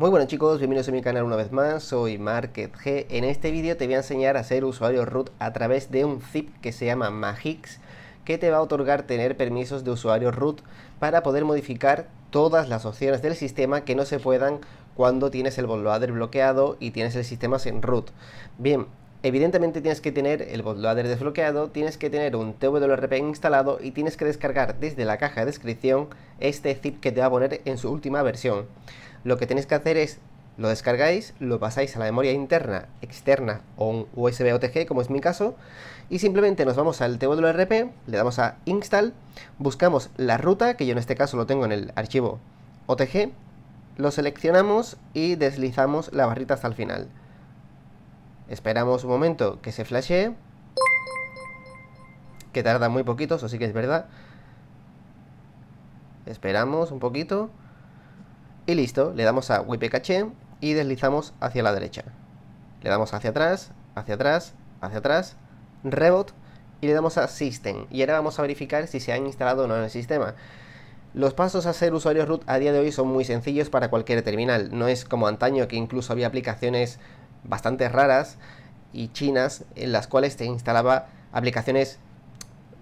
Muy buenos chicos, bienvenidos a mi canal una vez más, soy MarketG. En este vídeo te voy a enseñar a ser usuario root a través de un zip que se llama Magix, que te va a otorgar tener permisos de usuario root para poder modificar todas las opciones del sistema que no se puedan cuando tienes el bootloader bloqueado y tienes el sistema sin root. Bien, Evidentemente tienes que tener el bootloader desbloqueado, tienes que tener un TWRP instalado y tienes que descargar desde la caja de descripción este zip que te va a poner en su última versión lo que tenéis que hacer es lo descargáis, lo pasáis a la memoria interna, externa o un USB OTG, como es mi caso, y simplemente nos vamos al TwRP, le damos a install, buscamos la ruta, que yo en este caso lo tengo en el archivo OTG, lo seleccionamos y deslizamos la barrita hasta el final. Esperamos un momento que se flashee, que tarda muy poquito, eso sí que es verdad. Esperamos un poquito. Y listo, le damos a wipe y deslizamos hacia la derecha. Le damos hacia atrás, hacia atrás, hacia atrás, Rebot y le damos a System. Y ahora vamos a verificar si se han instalado o no en el sistema. Los pasos a ser usuario root a día de hoy son muy sencillos para cualquier terminal. No es como antaño que incluso había aplicaciones bastante raras y chinas en las cuales te instalaba aplicaciones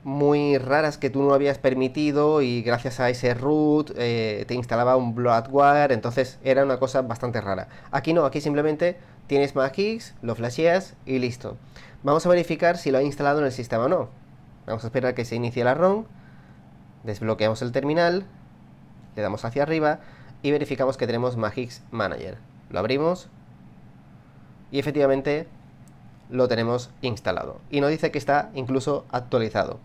muy raras que tú no habías permitido y gracias a ese root eh, te instalaba un bloatware, entonces era una cosa bastante rara. Aquí no, aquí simplemente tienes Magix, lo flasheas y listo. Vamos a verificar si lo ha instalado en el sistema o no. Vamos a esperar que se inicie la ROM, desbloqueamos el terminal, le damos hacia arriba y verificamos que tenemos Magix Manager. Lo abrimos y efectivamente lo tenemos instalado. Y nos dice que está incluso actualizado.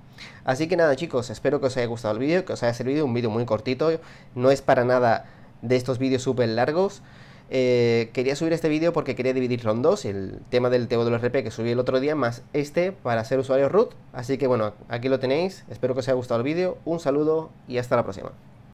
Así que nada chicos, espero que os haya gustado el vídeo, que os haya servido, un vídeo muy cortito, no es para nada de estos vídeos súper largos. Eh, quería subir este vídeo porque quería dividirlo en dos, el tema del TWRP que subí el otro día, más este para ser usuario root. Así que bueno, aquí lo tenéis, espero que os haya gustado el vídeo, un saludo y hasta la próxima.